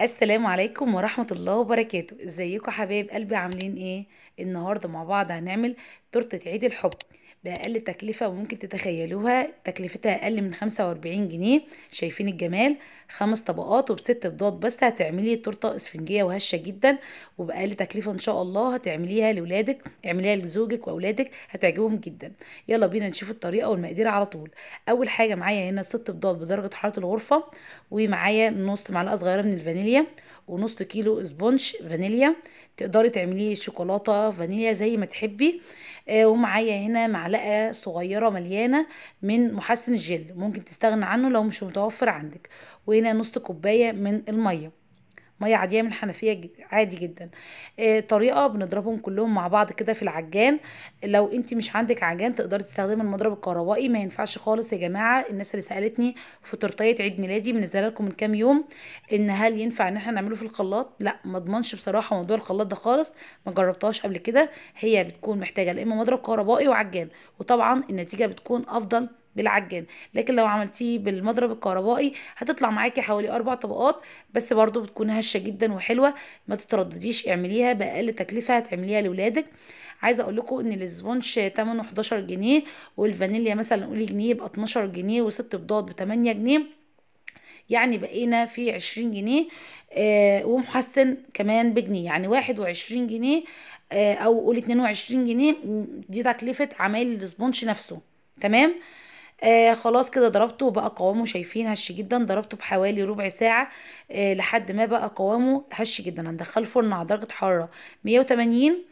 السلام عليكم ورحمة الله وبركاته ازيكم حبايب قلبي عاملين ايه النهاردة مع بعض هنعمل تورتة عيد الحب بأقل تكلفة وممكن تتخيلوها تكلفتها أقل من 45 جنيه شايفين الجمال خمس طبقات وبست بيضات بس هتعملي تورته اسفنجيه وهشه جدا وباقل تكلفه ان شاء الله هتعمليها لاولادك اعمليها لزوجك واولادك هتعجبهم جدا يلا بينا نشوف الطريقه والمقادير على طول اول حاجه معايا هنا ست بيضات بدرجه حراره الغرفه ومعايا نص معلقه صغيره من الفانيليا ونص كيلو اسبونش فانيليا تقدري تعمليه شوكولاته فانيليا زي ما تحبي آه ومعايا هنا معلقه صغيره مليانه من محسن الجل ممكن تستغنى عنه لو مش متوفر عندك وهنا نص كوبايه من الميه ميه عاديه من الحنفيه عادي جدا آه، طريقه بنضربهم كلهم مع بعض كده في العجان لو انت مش عندك عجان تقدري تستخدمي المضرب الكهربائي ما ينفعش خالص يا جماعه الناس اللي سالتني في تورتيه عيد ميلادي منزله لكم من كام يوم ان هل ينفع ان احنا نعمله في الخلاط لا ما اضمنش بصراحه موضوع الخلاط ده خالص ما جربتهاش قبل كده هي بتكون محتاجه لا اما مضرب كهربائي وعجان وطبعا النتيجه بتكون افضل بالعجان لكن لو عملتيه بالمضرب الكهربائي هتطلع معاكي حوالي اربع طبقات بس برضو بتكون هشه جدا وحلوه ما تتردديش اعمليها باقل تكلفه هتعمليها لاولادك عايزه اقول لكم ان الاسبونج ثمنه 11 جنيه والفانيليا مثلا قولي جنيه يبقى 12 جنيه وست بيضات ب 8 جنيه يعني بقينا في 20 جنيه آه ومحسن كمان بجنيه يعني 21 جنيه آه او قولي 22 جنيه دي تكلفه عمايل الاسبونج نفسه تمام آه خلاص كده ضربته وبقى قوامه شايفين هش جدا ضربته بحوالي ربع ساعة آه لحد ما بقى قوامه هش جدا هندخله الفرن على درجة حرارة 180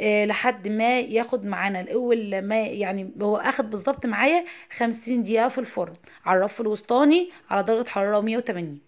آه لحد ما ياخد معانا الاول ما يعني هو اخد بالظبط معايا 50 دقيقة في الفرن على الرف الوسطاني على درجة حرارة 180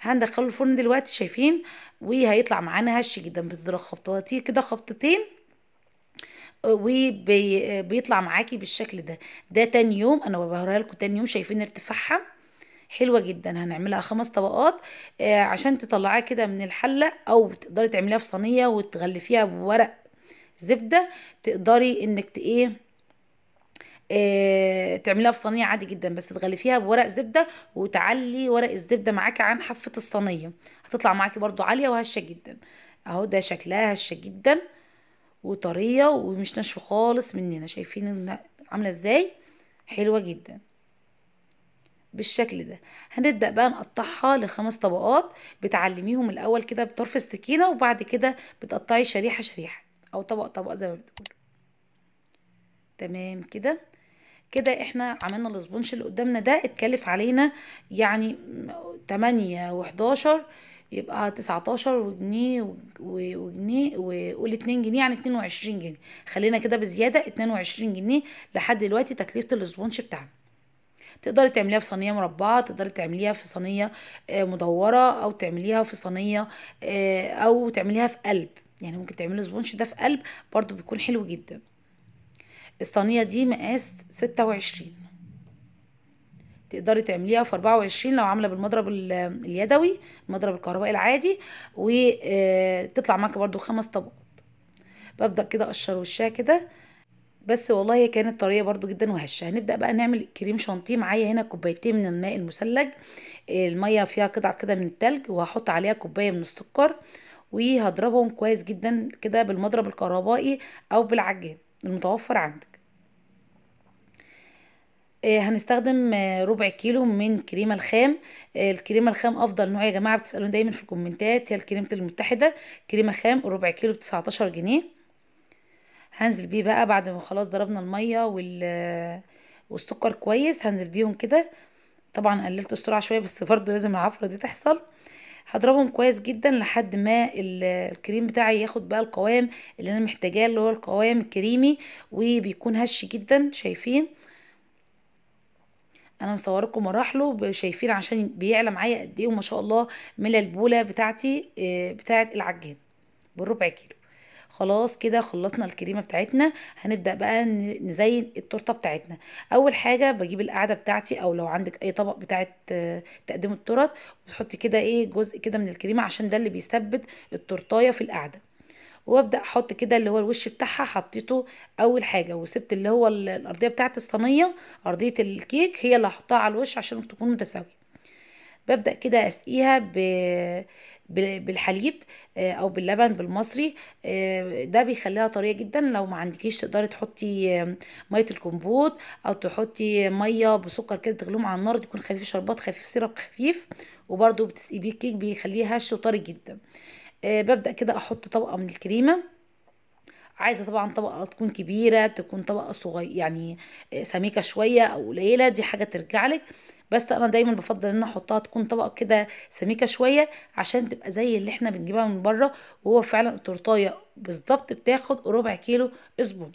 هندخله الفرن دلوقتي شايفين وهيطلع معانا هش جدا بتضرب خبطتين كده خبطتين وبيطلع معاكي بالشكل ده ده تاني يوم انا ببهرها لكم تاني يوم شايفين ارتفاعها حلوه جدا هنعملها خمس طبقات آه عشان تطلعيها كده من الحله او تقدري تعمليها في صينيه وتغلفيها بورق زبده تقدري انك ايه آه تعمليها في صينيه عادي جدا بس تغلفيها بورق زبده وتعلي ورق الزبده معاكي عن حافه الصينيه هتطلع معاكي برده عاليه وهشه جدا اهو ده شكلها هشه جدا وطريه ومش ناشفه خالص مننا شايفين عامله ازاي حلوه جدا بالشكل ده هنبدا بقى نقطعها لخمس طبقات بتعلميهم الاول كده بطرف السكينه وبعد كده بتقطعي شريحه شريحه او طبق طبق زي ما بتقول تمام كده كده احنا عملنا الاسبونش اللي قدامنا ده اتكلف علينا يعني 8 و11 يبقى تسعتاشر وجنيه وجنيه وقول اتنين جنيه يعني اتنين وعشرين جنيه خلينا كده بزيادة اتنين وعشرين جنيه لحد دلوقتي تكلفة الاسبونش بتاعنا تقدري تعمليها في صينيه مربعه تقدري تعمليها في صينيه آه، مدوره او تعمليها في صينيه آه، او تعمليها في قلب يعني ممكن تعملي سبونش ده في قلب برضو بيكون حلو جدا الصينيه دي مقاس ستة وعشرين تقدري تعمليها في 24 لو عامله بالمضرب اليدوي المضرب الكهربائي العادي وتطلع آه، معاك برده خمس طبقات ببدا كده اقشر وشها كده بس والله هي كانت طريه برده جدا وهشه هنبدا بقى نعمل كريم شانتيه معايا هنا كوبايتين من الماء المثلج الميه فيها قطع كده من التلج وهحط عليها كوبايه من السكر وهضربهم كويس جدا كده بالمضرب الكهربائي او بالعجان المتوفر عندك آه، هنستخدم آه، ربع كيلو من كريمة الخام آه، الكريمة الخام أفضل نوع يا جماعة بتسألون دايما في الكومنتات هي الكريمة المتحدة كريمة خام ربع كيلو بتسعتاشر جنيه هنزل بيه بقى بعد ما خلاص ضربنا المية وال والسكر كويس هنزل بيهم كده طبعا قللت السرعة شوية بس برضو لازم العفرة دي تحصل هضربهم كويس جدا لحد ما الكريم بتاعي ياخد بقى القوام اللي انا محتاجاه اللي هو القوام الكريمي وبيكون هش جدا شايفين انا مصوركم مراحله شايفين عشان بيعلى معايا قد ايه وما شاء الله من البوله بتاعتي آه، بتاعه العجان بالربع كيلو خلاص كده خلصنا الكريمه بتاعتنا هنبدا بقى نزين التورته بتاعتنا اول حاجه بجيب القاعده بتاعتي او لو عندك اي طبق بتاعه آه، تقديم التورت وتحطي كده ايه جزء كده من الكريمه عشان ده اللي بيثبت التورتايه في القاعده وابدا احط كده اللي هو الوش بتاعها حطيته اول حاجه وسبت اللي هو الارضيه بتاعه الصينيه ارضيه الكيك هي اللي هحطها على الوش عشان تكون متساويه ببدا كده اسقيها ب... بالحليب آه، او باللبن بالمصري آه، ده بيخليها طريه جدا لو ما عندكيش تقدري تحطي آه، ميه الكمبوت او تحطي ميه بسكر كده تغليهم على النار تكون خفيف شربات خفيف سيرب خفيف وبرده بتسقي بيه الكيك بيخليه هش وطري جدا آه، ببدأ كده احط طبقة من الكريمة عايزة طبعا طبقة تكون كبيرة تكون طبقة صغيرة يعني آه، سميكة شوية او قليلة دي حاجة ترجع لك بس انا دايما بفضل ان احطها تكون طبقه كده سميكه شويه عشان تبقى زي اللي احنا بنجيبها من بره وهو فعلا التورتايه بالظبط بتاخد ربع كيلو اسبونج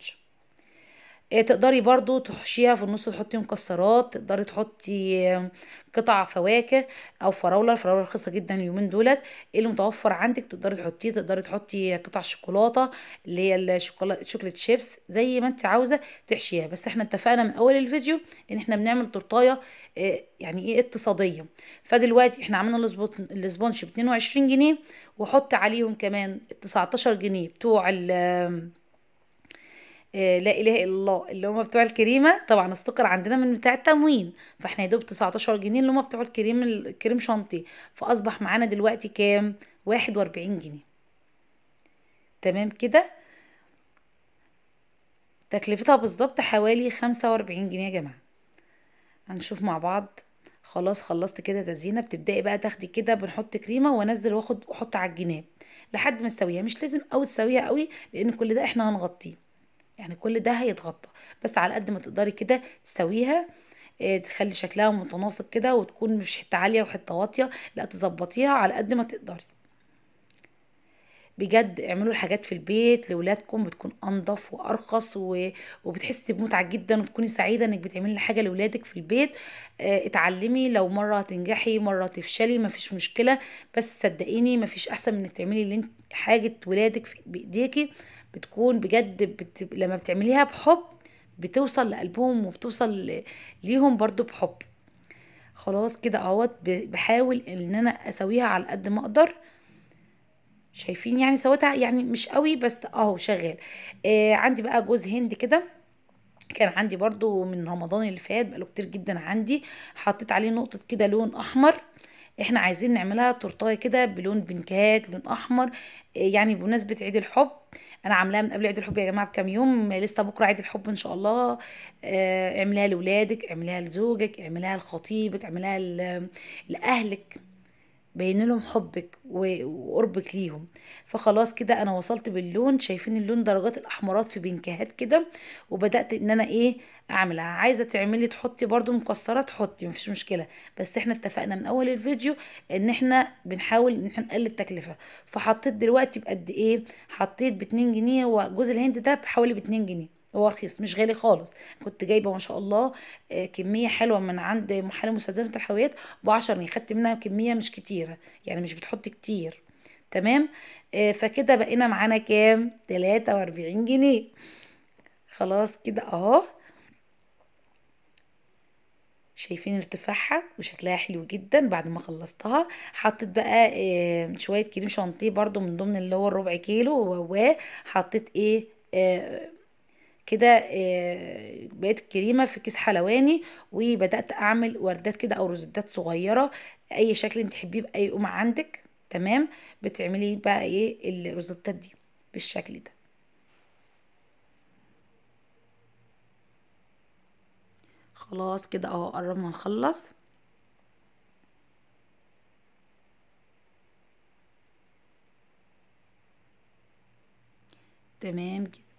إيه، تقدري برضو تحشيها في النص تحطي مكسرات تقدري تحطي قطع فواكه او فراوله الفراوله رخيصه جدا اليومين دولت إيه اللي متوفر عندك تقدري تحطيه تقدري تحطي قطع شوكولاته اللي هي الشوكولاته شيبس زي ما انت عاوزه تحشيها بس احنا اتفقنا من اول الفيديو ان احنا بنعمل تورتايه آه، يعني ايه اقتصاديه فدلوقتي احنا عملنا الاسبونش ب 22 جنيه وحط عليهم كمان 19 جنيه بتوع ال آه، لا اله الا الله اللي هم بتوع الكريمه طبعا استقر عندنا من بتاع التموين فاحنا يا دوب 19 جنيه اللي هم بتوع الكريم الكريم شنطي فاصبح معانا دلوقتي كام 41 جنيه تمام كده تكلفتها بالظبط حوالي 45 جنيه يا جماعه هنشوف مع بعض خلاص خلصت كده تزيينه بتبداي بقى تاخدي كده بنحط كريمه وانزل واخد واحط على الجناب لحد ما استويها مش لازم قوي تسويها قوي لان كل ده احنا هنغطيه يعني كل ده هيتغطى بس على قد ما تقدري كده تسويها آه، تخلي شكلها متناسق كده وتكون مش حته عاليه وحته واطيه لا تظبطيها على قد ما تقدري بجد اعملوا الحاجات في البيت لولادكم بتكون انضف وارخص و... وبتحسي بمتعه جدا وتكوني سعيده انك بتعملي حاجه لولادك في البيت اه اتعلمي لو مره تنجحي مره تفشلي مفيش مشكله بس صدقيني مفيش احسن من انك تعملي اللي انت حاجه ولادك بايديكي بتكون بجد بت... لما بتعمليها بحب بتوصل لقلبهم وبتوصل ليهم برضو بحب خلاص كده اهوت بحاول ان انا اسويها على قد ما اقدر شايفين يعني سويتها يعني مش قوي بس اهو شغال آه عندي بقى جوز هند كده كان عندي برضو من رمضان اللي فات بقاله كتير جدا عندي حطيت عليه نقطة كده لون احمر احنا عايزين نعملها تورتايه كده بلون بنكات لون احمر آه يعني بمناسبة عيد الحب انا عاملاها من قبل عيد الحب يا جماعه بكام يوم لسه بكره عيد الحب ان شاء الله آه، اعمليها لاولادك اعمليها لزوجك اعمليها لخطيبك اعمليها لاهلك بين لهم حبك وقربك ليهم فخلاص كده انا وصلت باللون شايفين اللون درجات الاحمرات في بنكهات كده وبدات ان انا ايه اعملها عايزه تعملي تحطي برده مكسرات حطي مفيش مشكله بس احنا اتفقنا من اول الفيديو ان احنا بنحاول ان احنا نقلل التكلفه فحطيت دلوقتي بقد ايه حطيت ب2 جنيه وجوز الهند ده بحوالي ب2 جنيه هو رخيص مش غالي خالص كنت جايبه ما شاء الله آه، كميه حلوه من عند محل مستلزمه الحلويات ب 10 جنيه خدت منها كميه مش كتيره يعني مش بتحط كتير تمام آه، فكده بقينا معانا كام 43 جنيه خلاص كده اهو شايفين ارتفاعها وشكلها حلو جدا بعد ما خلصتها حطيت بقى آه، شويه كريم شانتيه برضو من ضمن اللي هو الربع كيلو وحطيت ايه كده آه، بقيت الكريمه في كيس حلواني وبدات اعمل وردات كده او روزتات صغيره اي شكل انت تحبيه باي قمع عندك تمام بتعملي بقى ايه الروزتات دي بالشكل ده خلاص كده اهو قربنا نخلص تمام كده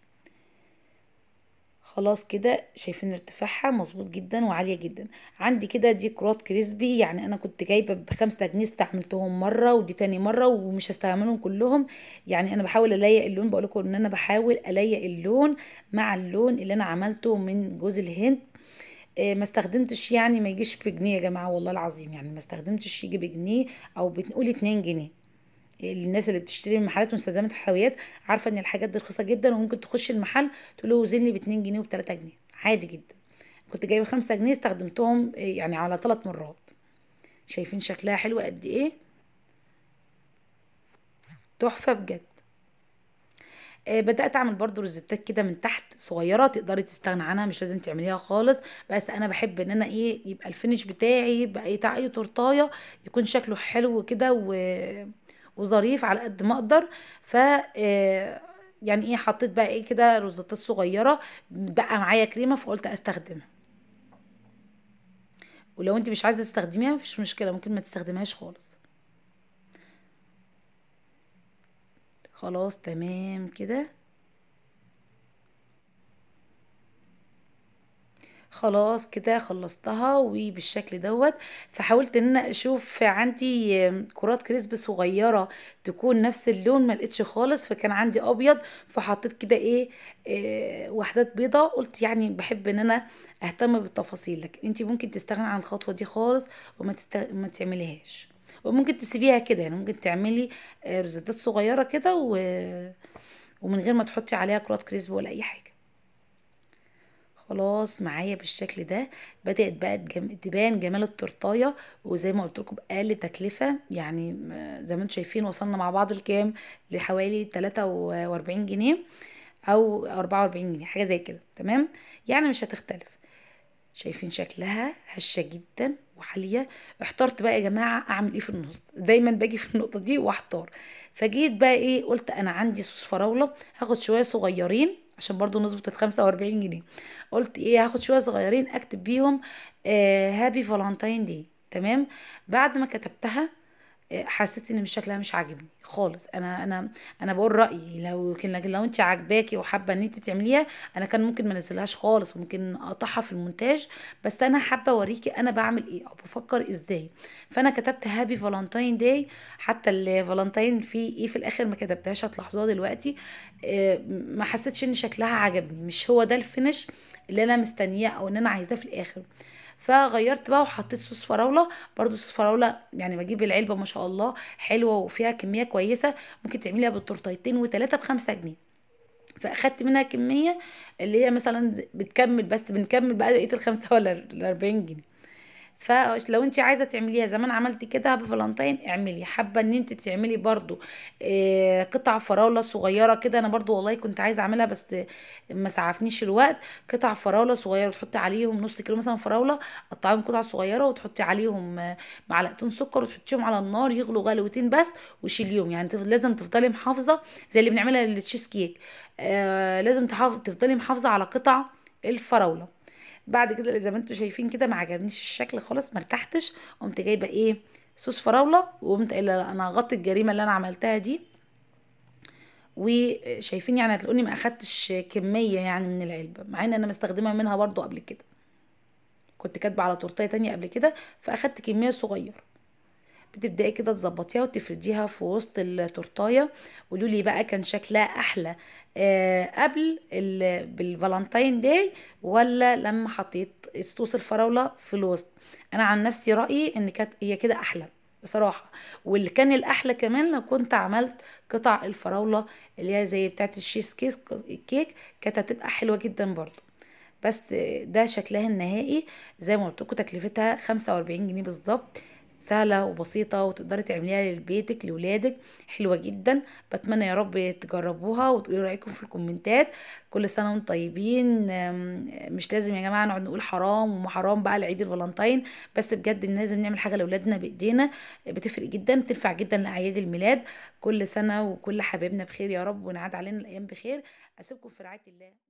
خلاص كده شايفين ارتفاعها مظبوط جدا وعاليه جدا عندي كده دي كرات كريسبي يعني انا كنت جايبه بخمسة جنيه استعملتهم مره ودي تاني مره ومش هستعملهم كلهم يعني انا بحاول الايق اللون بقول لكم ان انا بحاول الايق اللون مع اللون اللي انا عملته من جوز الهند إيه ما استخدمتش يعني ما يجيش بجنيه يا جماعه والله العظيم يعني ما استخدمتش يجي بجنيه او بنقول 2 جنيه الناس اللي بتشتري من محلات مستلزمات الحلويات عارفه ان الحاجات دي رخيصه جدا وممكن تخش المحل تقول له لي ب جنيه وب جنيه عادي جدا كنت جايبه 5 جنيه استخدمتهم آه، يعني على ثلاث مرات شايفين شكلها حلو قد ايه تحفه بجد آه، بدات اعمل برضو روزتات كده من تحت صغيره تقدري تستغنى عنها مش لازم تعمليها خالص بس انا بحب ان انا ايه يبقى الفينش بتاعي يبقى بتاع اي تورتايه يكون شكله حلو كده و وظريف على قد ما اقدر ف آه، يعني ايه حطيت بقى ايه كده روزتات صغيره بقى معايا كريمه فقلت استخدمها ولو انت مش عايزه تستخدميها مفيش مشكله ممكن ما تستخدمهاش خالص خلاص تمام كده خلاص كده خلصتها وبالشكل دوت فحاولت ان انا اشوف عندي كرات كريسب صغيره تكون نفس اللون ما لقيتش خالص فكان عندي ابيض فحطيت كده ايه, إيه وحدات بيضه قلت يعني بحب ان انا اهتم بالتفاصيل لكن انت ممكن تستغني عن الخطوه دي خالص وما تست... ما تعمليهاش وممكن تسيبيها كده يعني ممكن تعملي آه، رزدات صغيره كده و... ومن غير ما تحطي عليها كرات كريسب ولا اي حاجه خلاص معايا بالشكل ده بدات بقى تبان جمال التورتايه وزي ما قلت لكم باقل تكلفه يعني زي ما انتم شايفين وصلنا مع بعض لكام لحوالي 43 جنيه او 44 جنيه حاجه زي كده تمام يعني مش هتختلف شايفين شكلها هشه جدا وحاليه احترت بقى يا جماعه اعمل ايه في النص دايما باجي في النقطه دي واحتار فجيت بقى ايه قلت انا عندي صوص فراوله هاخد شويه صغيرين عشان برضو نظبط ال 45 جنيه قلت ايه هاخد شويه صغيرين اكتب بيهم هابي فالنتين دي تمام بعد ما كتبتها حسيت ان مش شكلها مش عاجبني خالص انا انا انا بقول رايي لو لكن لو انت عاجباكي وحابه ان انت تعمليها انا كان ممكن ما انزلهاش خالص وممكن اقطعها في المونتاج بس انا حابه اوريكي انا بعمل ايه او بفكر ازاي فانا كتبت هابي فالنتاين داي حتى الفالنتاين في ايه في الاخر ما كتبتهاش هتلاحظوها دلوقتي آه، ما حسيتش ان شكلها عجبني مش هو ده الفينش اللي انا مستنياه او ان انا عايزاه في الاخر فغيرت بقى وحطيت صوص فراوله برضو صوص فراوله يعني بجيب العلبه ما شاء الله حلوه وفيها كميه كويسه ممكن تعمليها بالتورتيتين وثلاثه بخمسة جنيه فاخدت منها كميه اللي هي مثلا بتكمل بس بنكمل بقى بقيه الخمسه ولا 40 جنيه فلو انت عايزه تعمليها زمان عملتي كده بفلانتين اعملي حابه ان انت تعملي برضو آه، قطع فراوله صغيره كده انا برضو والله كنت عايزه اعملها بس ما سعفنيش الوقت قطع فراوله صغيره تحطي عليهم نص كيلو مثلا فراوله قطعيهم قطع صغيره وتحطي عليهم آه، معلقتين سكر وتحطيهم على النار يغلوا غلوتين بس وشيليهم يعني لازم تفضلي محافظه زي اللي بنعملها للتشيز كيك آه لازم تفضلي محافظه على قطع الفراوله بعد كده زي ما انتم شايفين كده ما عجبنيش الشكل خالص ما ارتحتش قمت جايبه ايه صوص فراوله وقمت قايله انا هغطي الجريمه اللي انا عملتها دي وشايفين يعني هتلاقوني ما اخدتش كميه يعني من العلبه مع ان انا مستخدمه منها برضو قبل كده كنت كاتبه على تورتيه تانية قبل كده فاخدت كميه صغيره بتبداي كده تظبطيها وتفرديها في وسط التورتايه قولوا لي بقى كان شكلها احلى آه، قبل بالفالنتاين داي ولا لما حطيت صوص الفراوله في الوسط انا عن نفسي رايي ان كانت هي كده احلى بصراحه واللي كان الاحلى كمان لو كنت عملت قطع الفراوله اللي هي زي بتاعه الشيز كيك كيك كانت هتبقى حلوه جدا برضو بس ده شكلها النهائي زي ما قلت لكم تكلفتها وأربعين جنيه بالظبط سهله وبسيطه وتقدري تعمليها لبيتك لاولادك حلوه جدا بتمنى يا رب تجربوها وتقولوا رايكم في الكومنتات كل سنه وانتم طيبين مش لازم يا جماعه نقعد نقول حرام وما حرام بقى لعيد الفالنتين بس بجد لازم نعمل حاجه لاولادنا بايدينا بتفرق جدا بتنفع جدا لاعياد الميلاد كل سنه وكل حبايبنا بخير يا رب ونعاد علينا الايام بخير اسيبكم في رعايه الله